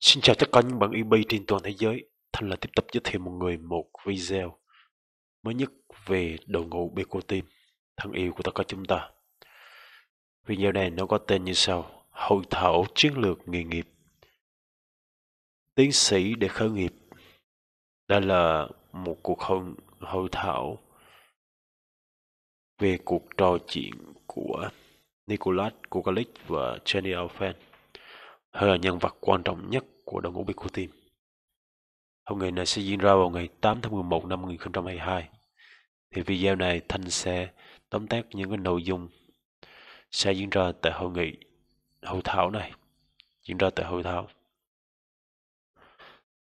Xin chào tất cả những bạn eBay trên toàn thế giới. Thanh là tiếp tục giới thiệu một người một video mới nhất về đội ngũ Beko Team, thân yêu của tất cả chúng ta. Video này nó có tên như sau: Hội thảo chiến lược nghề nghiệp. Tiến sĩ để khởi nghiệp. Đây là một cuộc hội, hội thảo về cuộc trò chuyện của Nicolas Kukalich và Jenny Alphen Hắn là nhân vật quan trọng nhất của đội ngũ Big của team. Hội nghị này sẽ diễn ra vào ngày 8 tháng 11 năm 2022. Thì video này Thanh sẽ tóm tắt những cái nội dung sẽ diễn ra tại hội nghị hội thảo này. Diễn ra tại hội thảo.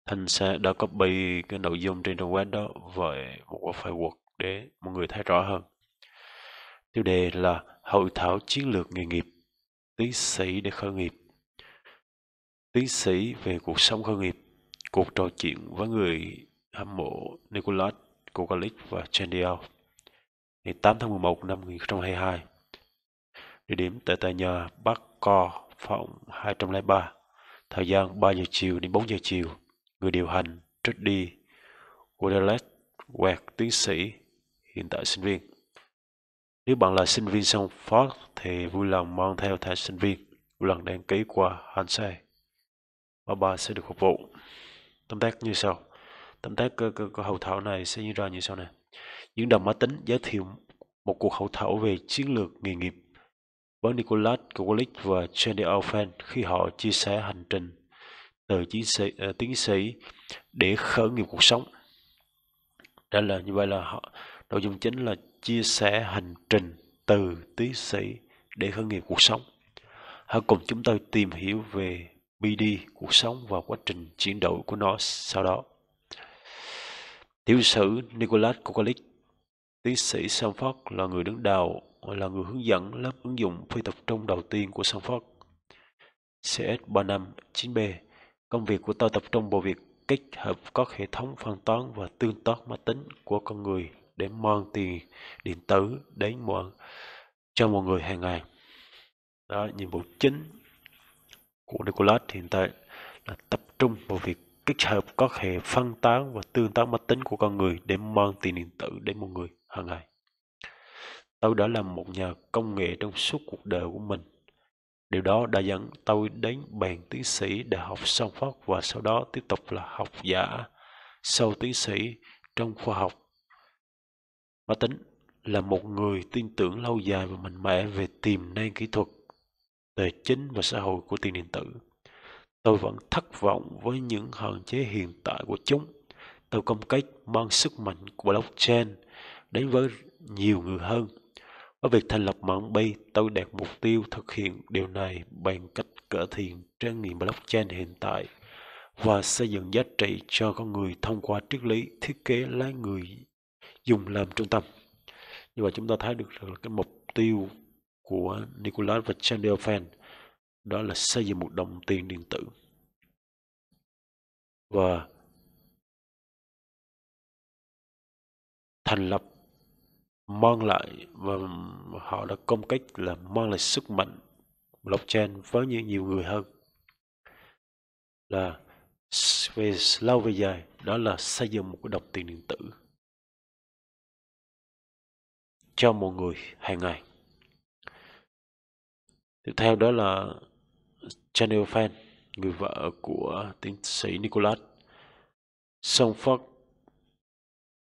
Thanh sẽ đã copy cái nội dung trên trang web đó về một file Word để mọi người thấy rõ hơn. Tiêu đề là Hội thảo chiến lược nghề nghiệp, tiến sĩ để khởi nghiệp tiến sĩ về cuộc sống khởi nghiệp, cuộc trò chuyện với người hâm mộ Nicolas Kokalik và Chandiao ngày 8 tháng 11 năm 2022. Địa điểm tại tòa nhà Bắc Co, phòng 203, thời gian 3 giờ chiều đến 4 giờ chiều. Người điều hành Trudy Waderlet hoặc tiến sĩ, hiện tại sinh viên. Nếu bạn là sinh viên Sanford thì vui lòng mang theo thẻ sinh viên, vui lòng đăng ký qua Hansay và bà sẽ được phục vụ. Tóm tắt như sau. Tóm tắt của, của, của hậu thảo này sẽ như ra như sau này. Những đồng máy tính giới thiệu một cuộc hậu thảo về chiến lược nghề nghiệp với Nicholas Kowalik và Jenny Alphen khi họ chia sẻ hành trình từ chiến sĩ, uh, tiến sĩ để khởi nghiệp cuộc sống. Đây là như vậy là họ, nội dung chính là chia sẻ hành trình từ tiến sĩ để khởi nghiệp cuộc sống. Hãy cùng chúng tôi tìm hiểu về BD, cuộc sống và quá trình chuyển đổi của nó sau đó. Tiểu sử Nicholas Kokalik, tiến sĩ Sanford là người đứng đầu, là người hướng dẫn lớp ứng dụng phi tập trung đầu tiên của Sanford. CS359B, công việc của tôi tập trung vào việc kết hợp các hệ thống phân toán và tương tác máy tính của con người để mang tiền điện tử đến mọi cho mọi người hàng ngày. Đó nhiệm vụ chính của Nicholas hiện tại là tập trung vào việc kết hợp các hệ phân tán và tương tác máy tính của con người để mang tiền điện tử đến mọi người hàng ngày. Tôi đã làm một nhà công nghệ trong suốt cuộc đời của mình. Điều đó đã dẫn tôi đến bàn tiến sĩ đại học song phát và sau đó tiếp tục là học giả sau tiến sĩ trong khoa học. Máy tính là một người tin tưởng lâu dài và mạnh mẽ về tiềm năng kỹ thuật tài chính và xã hội của tiền điện tử. Tôi vẫn thất vọng với những hạn chế hiện tại của chúng. Tôi công cách mang sức mạnh của blockchain đến với nhiều người hơn. Với việc thành lập mạng bay, tôi đạt mục tiêu thực hiện điều này bằng cách cải thiện trải nghiệm blockchain hiện tại và xây dựng giá trị cho con người thông qua triết lý thiết kế lấy người dùng làm trung tâm. Như vậy chúng ta thấy được là cái mục tiêu của Nicolas và Chandler đó là xây dựng một đồng tiền điện tử và thành lập mang lại và họ đã công cách là mang lại sức mạnh blockchain với nhiều, nhiều người hơn là về lâu về dài đó là xây dựng một đồng tiền điện tử cho mọi người hàng ngày tiếp theo đó là Chanel Fan người vợ của tiến sĩ Nicholas Sonford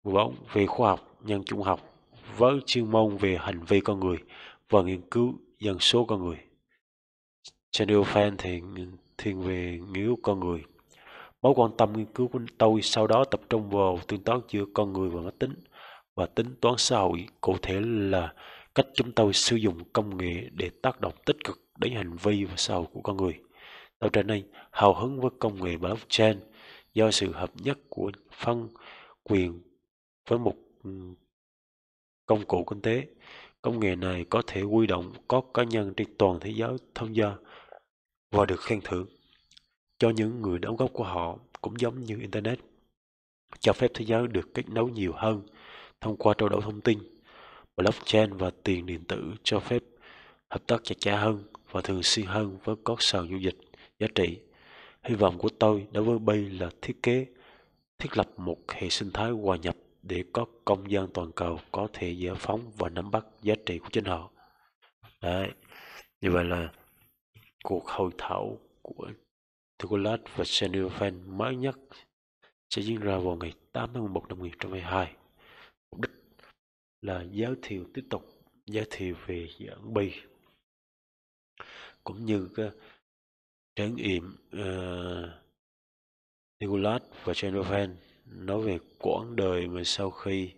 bóng về khoa học nhân chủng học với chuyên môn về hành vi con người và nghiên cứu dân số con người Chanel Fan thì thiên về nghiên cứu con người mối quan tâm nghiên cứu của tôi sau đó tập trung vào tương tác giữa con người và máy tính và tính toán xã hội cụ thể là cách chúng tôi sử dụng công nghệ để tác động tích cực đến hành vi và xã hội của con người. Tôi trở nên hào hứng với công nghệ blockchain do sự hợp nhất của phân quyền với một ừ, công cụ kinh tế. Công nghệ này có thể quy động các cá nhân trên toàn thế giới tham gia và được khen thưởng cho những người đóng góp của họ cũng giống như Internet cho phép thế giới được kết nối nhiều hơn thông qua trao đổi thông tin blockchain và tiền điện tử cho phép hợp tác chặt chẽ hơn và thường xuyên hơn với các sàn giao dịch giá trị. Hy vọng của tôi đối với Bay là thiết kế thiết lập một hệ sinh thái hòa nhập để các công dân toàn cầu có thể giải phóng và nắm bắt giá trị của chính họ. Đấy, như vậy là cuộc hội thảo của Nicholas và Senior Fan mới nhất sẽ diễn ra vào ngày 8 tháng 11 năm 2022 là giới thiệu tiếp tục giới thiệu về giảng bi cũng như cái trải nghiệm uh, ờ, Nicholas và Genovan nói về quãng đời mà sau khi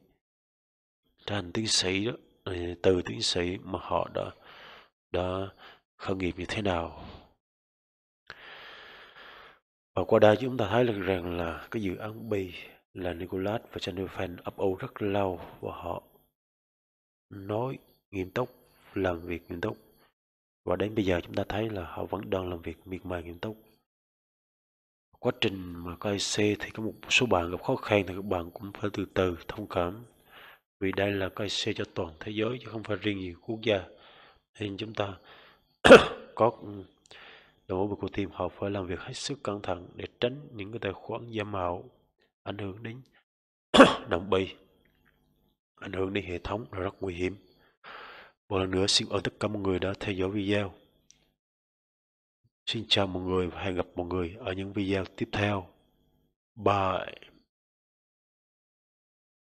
thành tiến sĩ đó ờ, từ tiến sĩ mà họ đã đã khởi nghiệp như thế nào và qua đây chúng ta thấy được rằng là cái dự án bi là Nicholas và Genovan ấp ủ rất lâu và họ nói nghiêm túc làm việc nghiêm túc và đến bây giờ chúng ta thấy là họ vẫn đang làm việc miệt mài nghiêm túc quá trình mà có IC thì có một số bạn gặp khó khăn thì các bạn cũng phải từ từ thông cảm vì đây là có IC cho toàn thế giới chứ không phải riêng gì quốc gia nên chúng ta có đội ngũ của team họ phải làm việc hết sức cẩn thận để tránh những cái tài khoản giả mạo ảnh hưởng đến đồng bì ảnh hưởng đến hệ thống là rất nguy hiểm. Một lần nữa xin ơn tất cả mọi người đã theo dõi video. Xin chào mọi người và hẹn gặp mọi người ở những video tiếp theo. Bye!